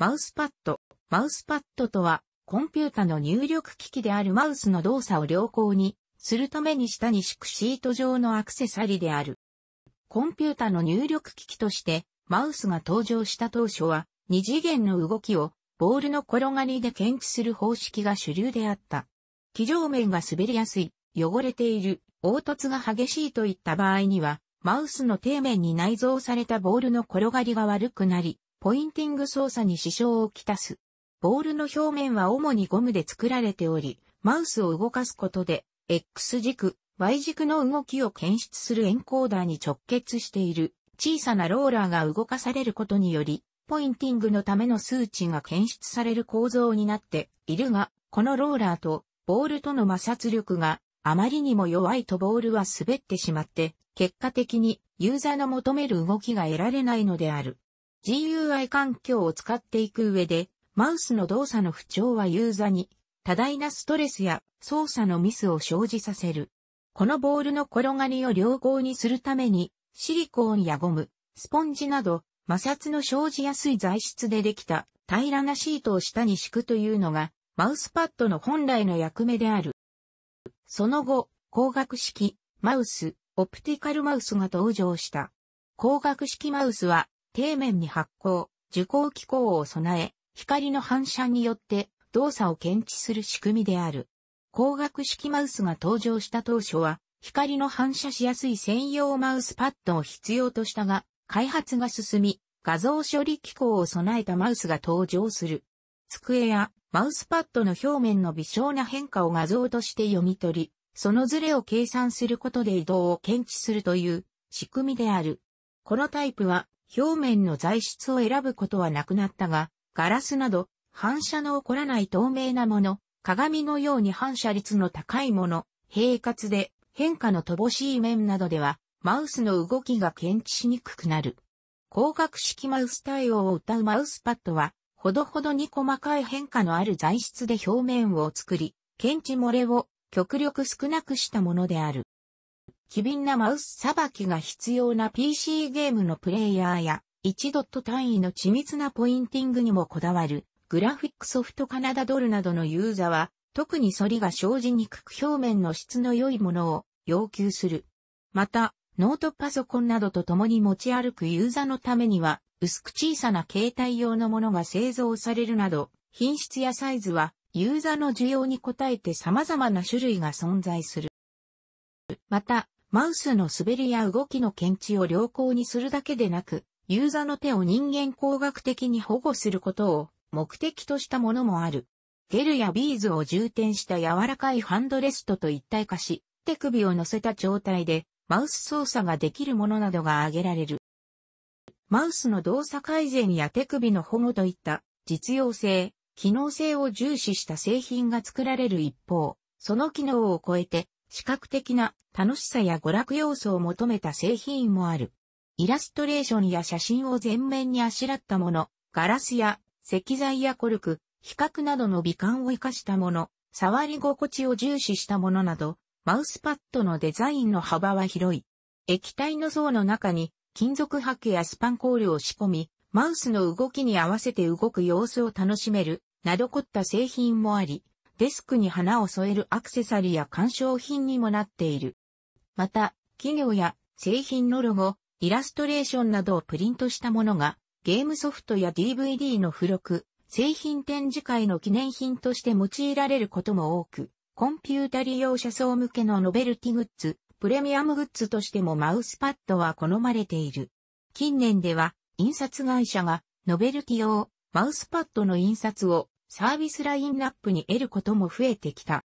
マウスパッド。マウスパッドとは、コンピュータの入力機器であるマウスの動作を良好にするために下に敷くシート状のアクセサリーである。コンピュータの入力機器として、マウスが登場した当初は、二次元の動きをボールの転がりで検知する方式が主流であった。機上面が滑りやすい、汚れている、凹凸が激しいといった場合には、マウスの底面に内蔵されたボールの転がりが悪くなり、ポインティング操作に支障をきたす。ボールの表面は主にゴムで作られており、マウスを動かすことで、X 軸、Y 軸の動きを検出するエンコーダーに直結している小さなローラーが動かされることにより、ポインティングのための数値が検出される構造になっているが、このローラーとボールとの摩擦力があまりにも弱いとボールは滑ってしまって、結果的にユーザーの求める動きが得られないのである。GUI 環境を使っていく上で、マウスの動作の不調はユーザに多大なストレスや操作のミスを生じさせる。このボールの転がりを良好にするために、シリコーンやゴム、スポンジなど摩擦の生じやすい材質でできた平らなシートを下に敷くというのが、マウスパッドの本来の役目である。その後、光学式、マウス、オプティカルマウスが登場した。光学式マウスは底面に発光、受光機構を備え、光の反射によって動作を検知する仕組みである。光学式マウスが登場した当初は、光の反射しやすい専用マウスパッドを必要としたが、開発が進み、画像処理機構を備えたマウスが登場する。机やマウスパッドの表面の微小な変化を画像として読み取り、そのズレを計算することで移動を検知するという仕組みである。このタイプは表面の材質を選ぶことはなくなったが、ガラスなど反射の起こらない透明なもの、鏡のように反射率の高いもの、平滑で変化の乏しい面などでは、マウスの動きが検知しにくくなる。光学式マウス対応を謳うマウスパッドは、ほどほどに細かい変化のある材質で表面を作り、検知漏れを極力少なくしたものである。機敏なマウスさばきが必要な PC ゲームのプレイヤーや、1ドット単位の緻密なポインティングにもこだわる、グラフィックソフトカナダドルなどのユーザーは、特に反りが生じにくく表面の質の良いものを要求する。また、ノートパソコンなどと共に持ち歩くユーザーのためには、薄く小さな携帯用のものが製造されるなど、品質やサイズはユーザーの需要に応えて様々な種類が存在する。また、マウスの滑りや動きの検知を良好にするだけでなく、ユーザの手を人間工学的に保護することを目的としたものもある。ゲルやビーズを充填した柔らかいハンドレストと一体化し、手首を乗せた状態でマウス操作ができるものなどが挙げられる。マウスの動作改善や手首の保護といった実用性、機能性を重視した製品が作られる一方、その機能を超えて視覚的な楽しさや娯楽要素を求めた製品もある。イラストレーションや写真を全面にあしらったもの、ガラスや石材やコルク、比較などの美観を活かしたもの、触り心地を重視したものなど、マウスパッドのデザインの幅は広い。液体の層の中に金属ハケやスパンコールを仕込み、マウスの動きに合わせて動く様子を楽しめる、など凝った製品もあり、デスクに花を添えるアクセサリーや鑑賞品にもなっている。また、企業や製品のロゴ、イラストレーションなどをプリントしたものが、ゲームソフトや DVD の付録、製品展示会の記念品として用いられることも多く、コンピュータ利用者層向けのノベルティグッズ、プレミアムグッズとしてもマウスパッドは好まれている。近年では、印刷会社が、ノベルティ用、マウスパッドの印刷をサービスラインナップに得ることも増えてきた。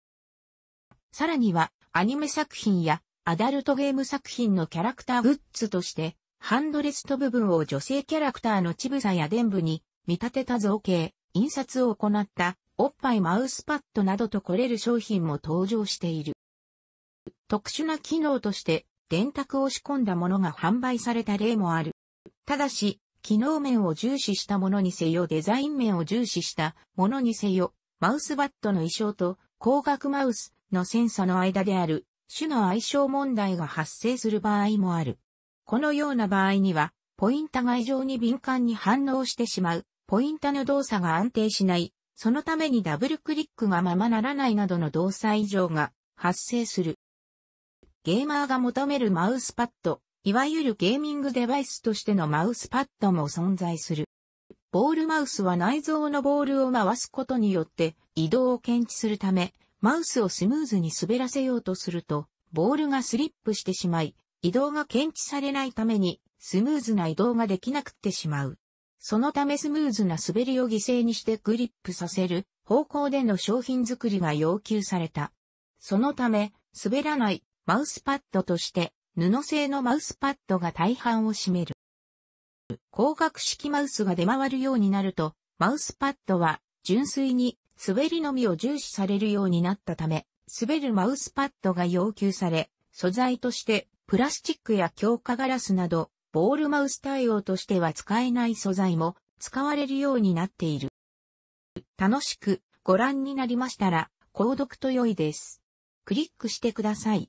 さらには、アニメ作品やアダルトゲーム作品のキャラクターグッズとして、ハンドレスト部分を女性キャラクターの乳房や伝部に見立てた造形、印刷を行ったおっぱいマウスパッドなどと来れる商品も登場している。特殊な機能として電卓を仕込んだものが販売された例もある。ただし、機能面を重視したものにせよデザイン面を重視したものにせよ、マウスバットの衣装と光学マウスのセンサの間である種の相性問題が発生する場合もある。このような場合には、ポインタが異常に敏感に反応してしまう、ポインタの動作が安定しない、そのためにダブルクリックがままならないなどの動作異常が発生する。ゲーマーが求めるマウスパッドいわゆるゲーミングデバイスとしてのマウスパッドも存在する。ボールマウスは内蔵のボールを回すことによって移動を検知するため、マウスをスムーズに滑らせようとすると、ボールがスリップしてしまい、移動が検知されないために、スムーズな移動ができなくてしまう。そのためスムーズな滑りを犠牲にしてグリップさせる方向での商品作りが要求された。そのため、滑らないマウスパッドとして布製のマウスパッドが大半を占める。光学式マウスが出回るようになると、マウスパッドは純粋に滑りのみを重視されるようになったため、滑るマウスパッドが要求され、素材としてプラスチックや強化ガラスなど、ボールマウス対応としては使えない素材も使われるようになっている。楽しくご覧になりましたら、購読と良いです。クリックしてください。